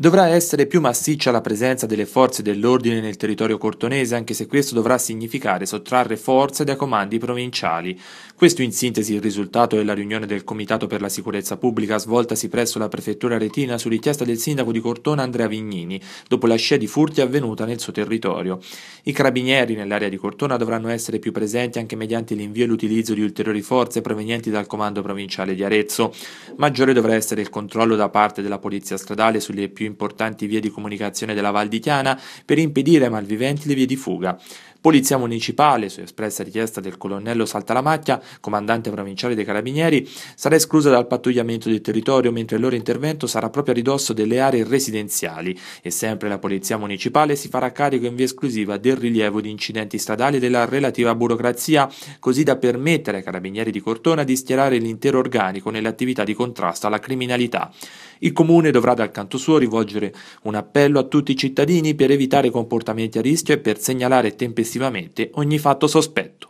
Dovrà essere più massiccia la presenza delle forze dell'ordine nel territorio cortonese, anche se questo dovrà significare sottrarre forze dai comandi provinciali. Questo in sintesi il risultato della riunione del Comitato per la Sicurezza Pubblica svoltasi presso la Prefettura Retina su richiesta del sindaco di Cortona Andrea Vignini, dopo la scia di furti avvenuta nel suo territorio. I carabinieri nell'area di Cortona dovranno essere più presenti anche mediante l'invio e l'utilizzo di ulteriori forze provenienti dal comando provinciale di Arezzo. Maggiore dovrà essere il controllo da parte della polizia stradale sulle più importanti vie di comunicazione della Val di Chiana per impedire ai malviventi le vie di fuga. Polizia Municipale, su espressa richiesta del colonnello Saltalamacchia, comandante provinciale dei Carabinieri, sarà esclusa dal pattugliamento del territorio mentre il loro intervento sarà proprio a ridosso delle aree residenziali e sempre la Polizia Municipale si farà carico in via esclusiva del rilievo di incidenti stradali e della relativa burocrazia, così da permettere ai Carabinieri di Cortona di schierare l'intero organico nell'attività di contrasto alla criminalità. Il Comune dovrà dal canto suo rivolgere un appello a tutti i cittadini per evitare comportamenti a rischio e per segnalare tempestivamente tempestivamente ogni fatto sospetto.